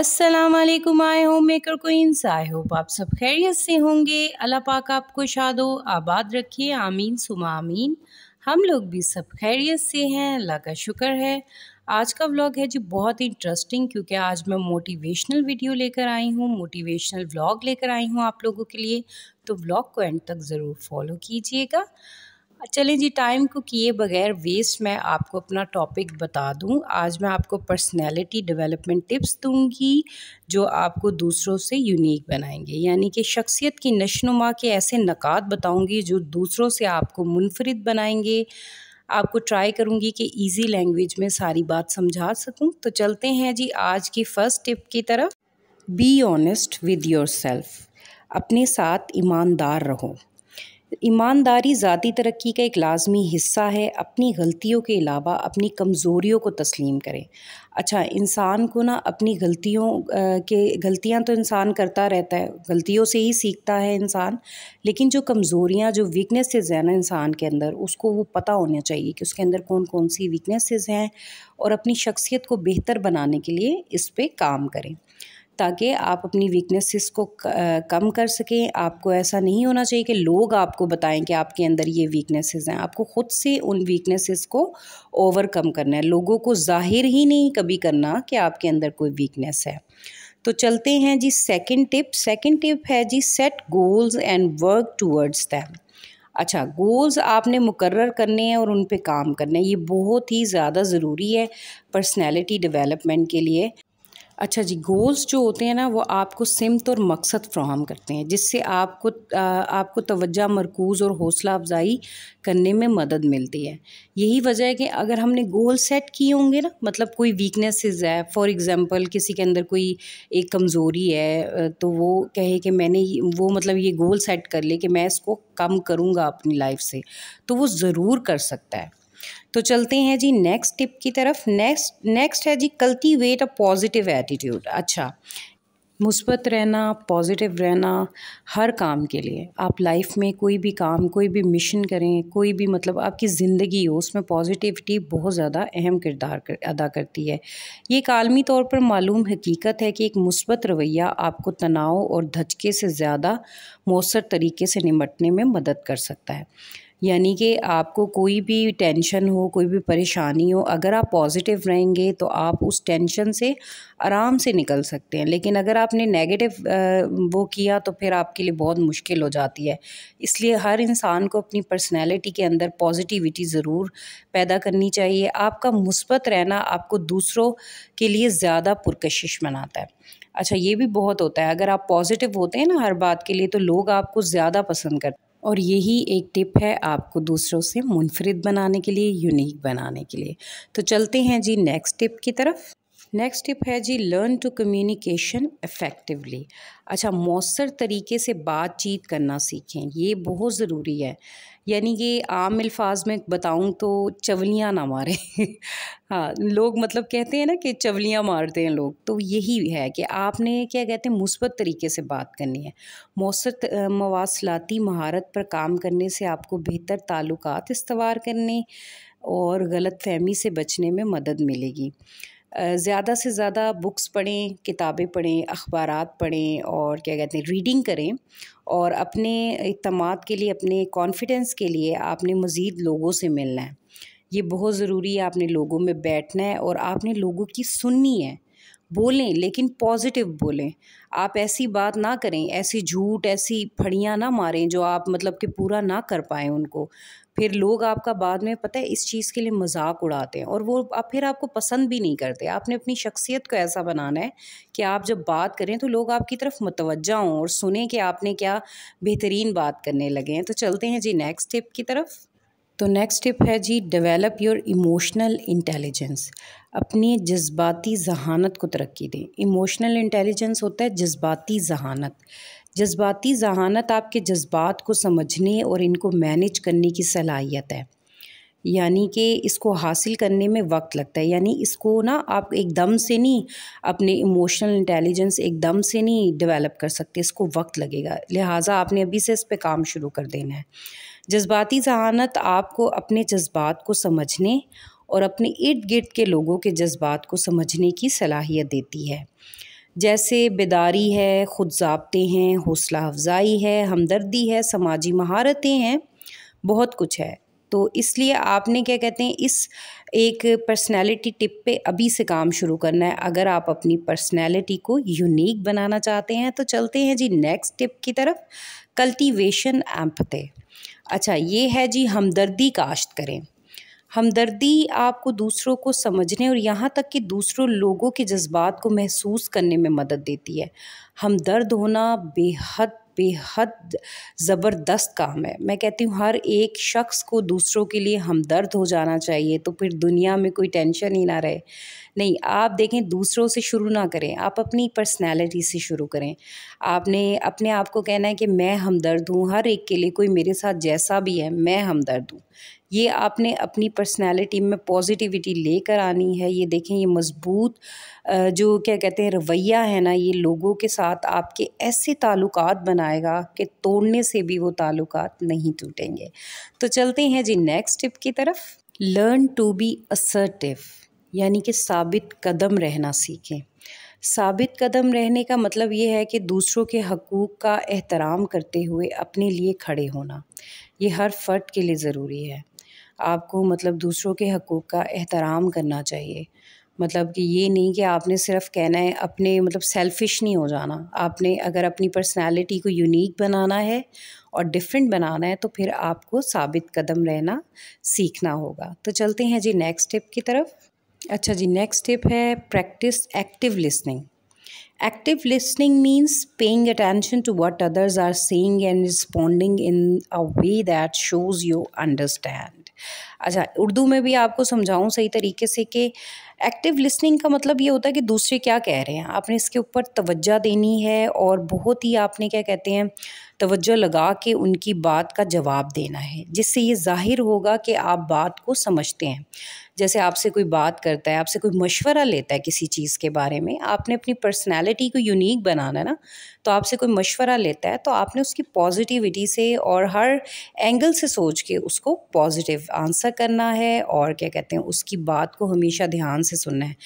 अस्सलाम वालेकुम I home maker queens I hope आप सब खैरियत से होंगे अल्लाह पाक आपको शादो आबाद रखिए आमीन सुमा आमीन हम लोग भी सब खैरियत से हैं अल्लाह का शुक्र है आज का व्लॉग है जो बहुत इंटरेस्टिंग क्योंकि आज मैं मोटिवेशनल वीडियो लेकर आई हूँ मोटिवेशनल व्लॉग लेकर आई हूँ आप लोगों के लिए तो व्लॉग को एंड तक ज़रूर फॉलो कीजिएगा चलें जी टाइम को किए बगैर वेस्ट मैं आपको अपना टॉपिक बता दूं आज मैं आपको पर्सनैलिटी डेवलपमेंट टिप्स दूंगी जो आपको दूसरों से यूनिक बनाएंगे यानी कि शख्सियत की नशनुमा के ऐसे नक़ात बताऊंगी जो दूसरों से आपको मुनफरद बनाएंगे आपको ट्राई करूंगी कि इजी लैंग्वेज में सारी बात समझा सकूँ तो चलते हैं जी आज की फ़र्स्ट टिप की तरफ be honest with yourself अपने साथ ईमानदार रहो ईमानदारी ज़ाती तरक्की का एक लाजमी हिस्सा है अपनी गलतियों के अलावा अपनी कमज़ोरियों को तस्लीम करें अच्छा इंसान को ना अपनी गलतियों के गलतियां तो इंसान करता रहता है गलतियों से ही सीखता है इंसान लेकिन जो कमज़ोरियां जो वीकनेसेस हैं ना इंसान के अंदर उसको वो पता होना चाहिए कि उसके अंदर कौन कौन सी वीकनेसेस हैं और अपनी शख्सियत को बेहतर बनाने के लिए इस पर काम करें ताकि आप अपनी वीकनेसेस को कम कर सकें आपको ऐसा नहीं होना चाहिए कि लोग आपको बताएं कि आपके अंदर ये वीकनेसेस हैं आपको ख़ुद से उन वीकनेसेस को ओवरकम करना है लोगों को जाहिर ही नहीं कभी करना कि आपके अंदर कोई वीकनेस है तो चलते हैं जी सेकंड टिप सेकंड टिप है जी set goals and work towards them अच्छा गोल्स आपने मुकर्र करने हैं और उन पे काम करना है ये बहुत ही ज़्यादा ज़रूरी है पर्सनैलिटी डेवलपमेंट के लिए अच्छा जी गोल्स जो होते हैं ना वो आपको सिमत और मकसद फ्राहम करते हैं जिससे आपको आ, आपको तवज्जा मरकूज़ और हौसला अफजाई करने में मदद मिलती है यही वजह है कि अगर हमने गोल सेट किए होंगे ना मतलब कोई वीकनेसेस है फॉर एग्ज़ाम्पल किसी के अंदर कोई एक कमज़ोरी है तो वो कहे कि मैंने वो मतलब ये गोल सेट कर ले कि मैं इसको कम करूँगा अपनी लाइफ से तो वो ज़रूर कर सकता है तो चलते हैं जी नेक्स्ट टिप की तरफ नेक्स्ट नेक्स्ट है जी कल्टीवेट अ पॉजिटिव एटीट्यूड अच्छा मुस्बत रहना पॉजिटिव रहना हर काम के लिए आप लाइफ में कोई भी काम कोई भी मिशन करें कोई भी मतलब आपकी ज़िंदगी हो उसमें पॉजिटिविटी बहुत ज़्यादा अहम किरदार कर, अदा करती है ये एक आलमी तौर पर मालूम हकीकत है कि एक मुस्बत रवैया आपको तनाव और धचके से ज़्यादा मौसर तरीके से निमटने में मदद कर सकता है यानी कि आपको कोई भी टेंशन हो कोई भी परेशानी हो अगर आप पॉजिटिव रहेंगे तो आप उस टेंशन से आराम से निकल सकते हैं लेकिन अगर आपने नेगेटिव वो किया तो फिर आपके लिए बहुत मुश्किल हो जाती है इसलिए हर इंसान को अपनी पर्सनैलिटी के अंदर पॉजिटिविटी ज़रूर पैदा करनी चाहिए आपका मुस्बत रहना आपको दूसरों के लिए ज़्यादा पुरकशिश बनाता है अच्छा ये भी बहुत होता है अगर आप पॉजिटिव होते हैं ना हर बात के लिए तो लोग आपको ज़्यादा पसंद करते हैं और यही एक टिप है आपको दूसरों से मुनफरद बनाने के लिए यूनिक बनाने के लिए तो चलते हैं जी नेक्स्ट टिप की तरफ नेक्स्ट टिप है जी लर्न टू कम्युनिकेशन इफ़ेक्टिवली अच्छा मौसर तरीके से बातचीत करना सीखें ये बहुत ज़रूरी है यानी कि आम अल्फाज में बताऊँ तो चवलियाँ ना मारें हाँ लोग मतलब कहते हैं ना कि चवलियाँ मारते हैं लोग तो यही है कि आपने क्या कहते हैं मुस्बत तरीके से बात करनी है मौसर मवासलाती महारत पर काम करने से आपको बेहतर ताल्लुक इस्तवार करने और गलत फहमी से बचने में मदद मिलेगी ज़्यादा से ज़्यादा बुक्स पढ़ें किताबें पढ़ें अखबार पढ़ें और क्या कहते हैं रीडिंग करें और अपने इतमाद के लिए अपने कॉन्फिडेंस के लिए आपने मज़ीद लोगों से मिलना है ये बहुत ज़रूरी है आपने लोगों में बैठना है और आपने लोगों की सुननी है बोलें लेकिन पॉजिटिव बोलें आप ऐसी बात ना करें ऐसी झूठ ऐसी फड़ियाँ ना मारें जो आप मतलब कि पूरा ना कर पाएँ उनको फिर लोग आपका बाद में पता है इस चीज़ के लिए मजाक उड़ाते हैं और वो आप फिर आपको पसंद भी नहीं करते आपने अपनी शख्सियत को ऐसा बनाना है कि आप जब बात करें तो लोग आपकी तरफ मतवजा हों और सुने कि आपने क्या बेहतरीन बात करने लगे हैं तो चलते हैं जी नेक्स्ट टिप की तरफ तो नेक्स्ट टिप है जी डेवलप योर इमोशनल इंटेलिजेंस अपनी जज्बाती जहानत को तरक्की दें इमोशनल इंटेलिजेंस होता है जज्बाती जहानत जज्बाती जहानत आपके जज्बात को समझने और इनको मैनेज करने की सलाहियत है यानी कि इसको हासिल करने में वक्त लगता है यानी इसको ना आप एकदम से नहीं अपने इमोशनल इंटेलिजेंस एकदम से नहीं डेवलप कर सकते इसको वक्त लगेगा लिहाजा आपने अभी से इस पे काम शुरू कर देना है जज्बाती जहानत आपको अपने जज्बात को समझने और अपने इर्द गिर्द के लोगों के जज्बात को समझने की सलाहियत देती है जैसे बेदारी है खुद जबते हैं हौसला अफजाई है हमदर्दी है समाजी महारतें हैं बहुत कुछ है तो इसलिए आपने क्या कहते हैं इस एक पर्सनैलिटी टिप पे अभी से काम शुरू करना है अगर आप अपनी पर्सनैलिटी को यूनिक बनाना चाहते हैं तो चलते हैं जी नेक्स्ट टिप की तरफ कल्टीवेशन एम्पते अच्छा ये है जी हमदर्दी काश्त करें हमदर्दी आपको दूसरों को समझने और यहाँ तक कि दूसरों लोगों के जज्बात को महसूस करने में मदद देती है हमदर्द होना बेहद बेहद ज़बरदस्त काम है मैं कहती हूँ हर एक शख्स को दूसरों के लिए हमदर्द हो जाना चाहिए तो फिर दुनिया में कोई टेंशन ही ना रहे नहीं आप देखें दूसरों से शुरू ना करें आप अपनी पर्सनैलिटी से शुरू करें आपने अपने आप को कहना है कि मैं हमदर्द हूँ हर एक के लिए कोई मेरे साथ जैसा भी है मैं हमदर्द हूँ ये आपने अपनी पर्सनैलिटी में पॉजिटिविटी लेकर आनी है ये देखें ये मज़बूत जो क्या कहते हैं रवैया है ना ये लोगों के साथ आपके ऐसे ताल्लुक बनाएगा कि तोड़ने से भी वो ताल्लुक नहीं टूटेंगे तो चलते हैं जी नेक्स्ट टिप की तरफ लर्न टू बी असर्टिव यानी कि साबित कदम रहना सीखें साबित कदम रहने का मतलब ये है कि दूसरों के हकूक़ का एहतराम करते हुए अपने लिए खड़े होना ये हर फ़र्द के लिए ज़रूरी है आपको मतलब दूसरों के हकूक़ का एहतराम करना चाहिए मतलब कि ये नहीं कि आपने सिर्फ कहना है अपने मतलब सेल्फिश नहीं हो जाना आपने अगर अपनी पर्सनालिटी को यूनिक बनाना है और डिफरेंट बनाना है तो फिर आपको साबित कदम रहना सीखना होगा तो चलते हैं जी नेक्स्ट स्टेप की तरफ अच्छा जी नेक्स्ट टिप है practice active listening active listening means paying attention to what others are saying and responding in a way that shows you understand अच्छा उर्दू में भी आपको समझाऊँ सही तरीके से कि एक्टिव लिसनिंग का मतलब ये होता है कि दूसरे क्या कह रहे हैं आपने इसके ऊपर तवज्जा देनी है और बहुत ही आपने क्या कहते हैं तवज्जो लगा के उनकी बात का जवाब देना है जिससे ये जाहिर होगा कि आप बात को समझते हैं जैसे आपसे कोई बात करता है आपसे कोई मशवरा लेता है किसी चीज़ के बारे में आपने अपनी पर्सनैलिटी को यूनिक बनाना ना तो आपसे कोई मशवरा लेता है तो आपने उसकी पॉजिटिविटी से और हर एंगल से सोच के उसको पॉजिटिव आंसर सा करना है और क्या कहते हैं उसकी बात को हमेशा ध्यान से सुनना है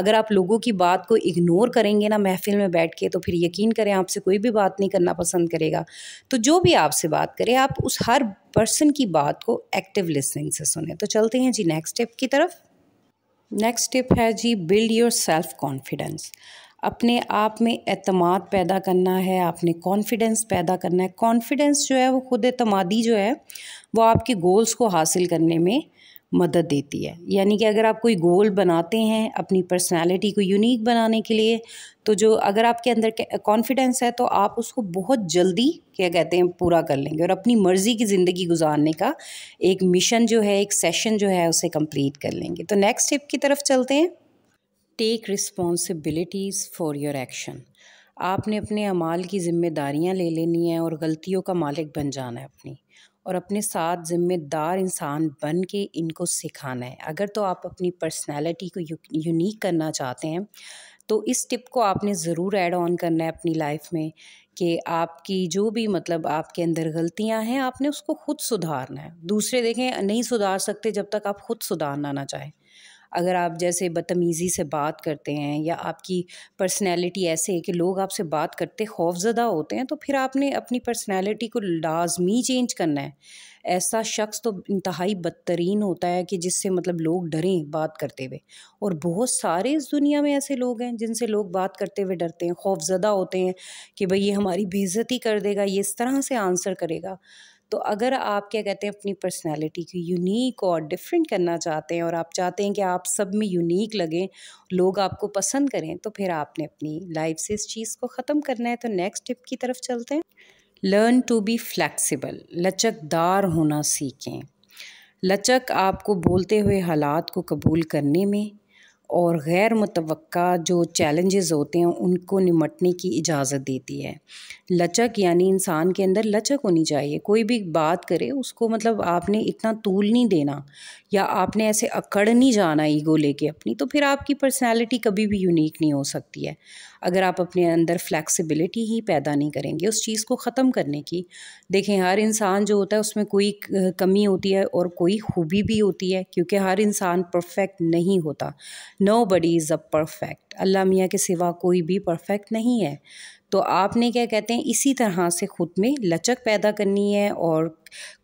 अगर आप लोगों की बात को इग्नोर करेंगे ना महफिल में बैठ के तो फिर यकीन करें आपसे कोई भी बात नहीं करना पसंद करेगा तो जो भी आपसे बात करें आप उस हर पर्सन की बात को एक्टिव लिसनिंग से सुने तो चलते हैं जी नेक्स्ट स्टेप की तरफ नेक्स्ट स्टेप है जी बिल्ड योर सेल्फ कॉन्फिडेंस अपने आप में अतमाद पैदा करना है आपने कॉन्फिडेंस पैदा करना है कॉन्फिडेंस जो है वो ख़ुद अतमादी जो है वो आपके गोल्स को हासिल करने में मदद देती है यानी कि अगर आप कोई गोल बनाते हैं अपनी पर्सनालिटी को यूनिक बनाने के लिए तो जो अगर आपके अंदर कॉन्फिडेंस है तो आप उसको बहुत जल्दी क्या कहते हैं पूरा कर लेंगे और अपनी मर्ज़ी की ज़िंदगी गुजारने का एक मिशन जो है एक सेशन जो है उसे कंप्लीट कर लेंगे तो नेक्स्ट स्टेप की तरफ चलते हैं take responsibilities for your action आपने अपने अमाल की ज़िम्मेदारियाँ ले लेनी है और गलतियों का मालिक बन जाना है अपनी और अपने साथ ज़िम्मेदार इंसान बन के इनको सिखाना है अगर तो आप अपनी पर्सनैलिटी को यूनिक करना चाहते हैं तो इस टिप को आपने ज़रूर ऐड ऑन करना है अपनी लाइफ में कि आपकी जो भी मतलब आपके अंदर गलतियां हैं आपने उसको खुद सुधारना है दूसरे देखें नहीं सुधार सकते जब तक आप खुद सुधारना ना चाहें अगर आप जैसे बदतमीज़ी से बात करते हैं या आपकी पर्सनैलिटी ऐसे है कि लोग आपसे बात करते खौफजदा होते हैं तो फिर आपने अपनी पर्सनैलिटी को लाजमी चेंज करना है ऐसा शख्स तो इंतहाई बदतरीन होता है कि जिससे मतलब लोग डरें बात करते हुए और बहुत सारे इस दुनिया में ऐसे लोग हैं जिनसे लोग बात करते हुए डरते हैं खौफजदा होते हैं कि भाई ये हमारी बेज़ती कर देगा ये इस तरह से आंसर करेगा तो अगर आप क्या कहते हैं अपनी पर्सनैलिटी को यूनिक और डिफरेंट करना चाहते हैं और आप चाहते हैं कि आप सब में यूनिक लगें लोग आपको पसंद करें तो फिर आपने अपनी लाइफ से इस चीज़ को ख़त्म करना है तो नेक्स्ट टिप की तरफ चलते हैं लर्न टू बी फ्लैक्सीबल लचकदार होना सीखें लचक आपको बोलते हुए हालात को कबूल करने में और गैर मुतव जो चैलेंजेस होते हैं उनको निमटने की इजाज़त देती है लचक यानी इंसान के अंदर लचक होनी चाहिए कोई भी बात करे उसको मतलब आपने इतना तूल नहीं देना या आपने ऐसे अकड़ नहीं जाना ईगो लेके अपनी तो फिर आपकी पर्सनैलिटी कभी भी यूनिक नहीं हो सकती है अगर आप अपने अंदर फ्लैक्सिबिलिटी ही पैदा नहीं करेंगे उस चीज़ को ख़त्म करने की देखें हर इंसान जो होता है उसमें कोई कमी होती है और कोई खूबी भी होती है क्योंकि हर इंसान परफेक्ट नहीं होता nobody is a perfect अल्लाह मियाँ के सिवा कोई भी परफेक्ट नहीं है तो आपने क्या कहते हैं इसी तरह से ख़ुद में लचक पैदा करनी है और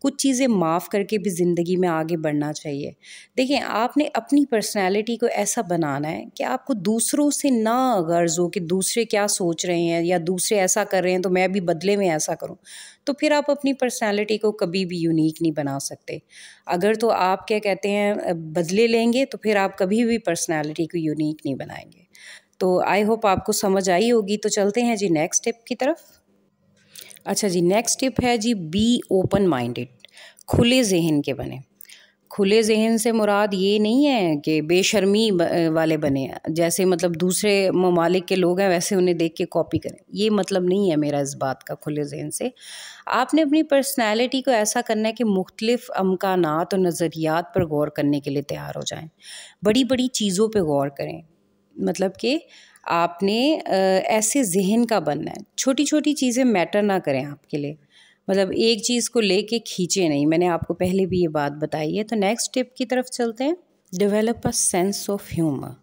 कुछ चीज़ें माफ़ करके भी ज़िंदगी में आगे बढ़ना चाहिए देखिए आपने अपनी पर्सनैलिटी को ऐसा बनाना है कि आपको दूसरों से ना गर्ज हो कि दूसरे क्या सोच रहे हैं या दूसरे ऐसा कर रहे हैं तो मैं भी बदले में ऐसा करूं तो फिर आप अपनी पर्सनैलिटी को कभी भी यूनिक नहीं बना सकते अगर तो आप क्या कहते हैं बदले लेंगे तो फिर आप कभी भी पर्सनैलिटी को यूनिक नहीं बनाएंगे तो आई होप आपको समझ आई होगी तो चलते हैं जी नेक्स्ट टिप की तरफ अच्छा जी नेक्स्ट टिप है जी बी ओपन माइंडेड खुले जहन के बने खुले जहन से मुराद ये नहीं है कि बेशर्मी वाले बने जैसे मतलब दूसरे ममालिक के लोग हैं वैसे उन्हें देख के कॉपी करें ये मतलब नहीं है मेरा इस बात का खुले जहन से आपने अपनी पर्सनैलिटी को ऐसा करना है कि मुख्तलिफ अमकान और नज़रियात पर गौर करने के लिए तैयार हो जाएं बड़ी बड़ी चीज़ों पर गौर करें मतलब कि आपने ऐसे जहन का बनना है छोटी छोटी चीज़ें मैटर ना करें आपके लिए मतलब एक चीज़ को लेके खींचे नहीं मैंने आपको पहले भी ये बात बताई है तो नेक्स्ट टिप की तरफ चलते हैं develop a sense of humour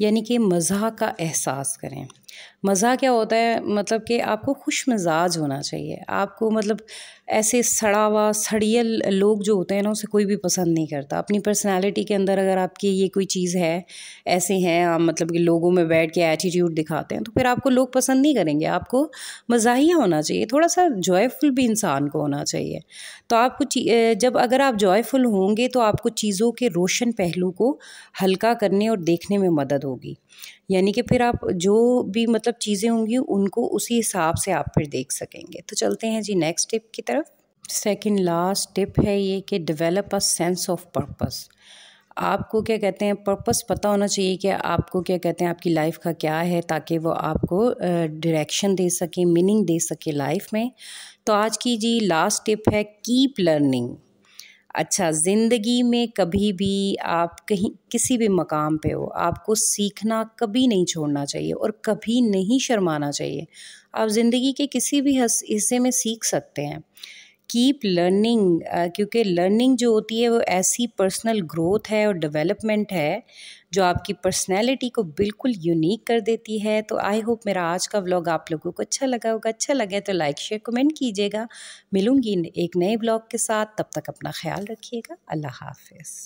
यानी कि मज़ा का एहसास करें मज़ा क्या होता है मतलब कि आपको खुश मिजाज होना चाहिए आपको मतलब ऐसे सड़ा हुआ सड़ियल लोग जो होते हैं ना उसे कोई भी पसंद नहीं करता अपनी पर्सनालिटी के अंदर अगर आपकी ये कोई चीज़ है ऐसे हैं आप मतलब कि लोगों में बैठ के एटीट्यूड दिखाते हैं तो फिर आपको लोग पसंद नहीं करेंगे आपको मज़ाहिया होना चाहिए थोड़ा सा जॉयफुल भी इंसान को होना चाहिए तो आपको जब अगर आप जॉयफुल होंगे तो आपको चीज़ों के रोशन पहलू को हल्का करने और देखने में मदद होगी यानी कि फिर आप जो भी मतलब चीज़ें होंगी उनको उसी हिसाब से आप फिर देख सकेंगे तो चलते हैं जी नेक्स्ट टिप की तरफ सेकंड लास्ट टिप है ये कि develop a sense of purpose आपको क्या कहते हैं पर्पस पता होना चाहिए कि आपको क्या कहते हैं आपकी लाइफ का क्या है ताकि वो आपको डायरेक्शन दे सके मीनिंग दे सके लाइफ में तो आज की जी लास्ट टिप है कीप लर्निंग अच्छा ज़िंदगी में कभी भी आप कहीं किसी भी मकाम पे हो आपको सीखना कभी नहीं छोड़ना चाहिए और कभी नहीं शर्माना चाहिए आप ज़िंदगी के किसी भी हिस्से में सीख सकते हैं कीप लर्निंग uh, क्योंकि लर्निंग जो होती है वो ऐसी पर्सनल ग्रोथ है और डेवलपमेंट है जो आपकी पर्सनैलिटी को बिल्कुल यूनिक कर देती है तो आई होप मेरा आज का ब्लॉग आप लोगों को अच्छा लगा होगा अच्छा लगे तो लाइक शेयर कमेंट कीजिएगा मिलूंगी एक नए ब्लॉग के साथ तब तक अपना ख्याल रखिएगा अल्लाह हाफिज़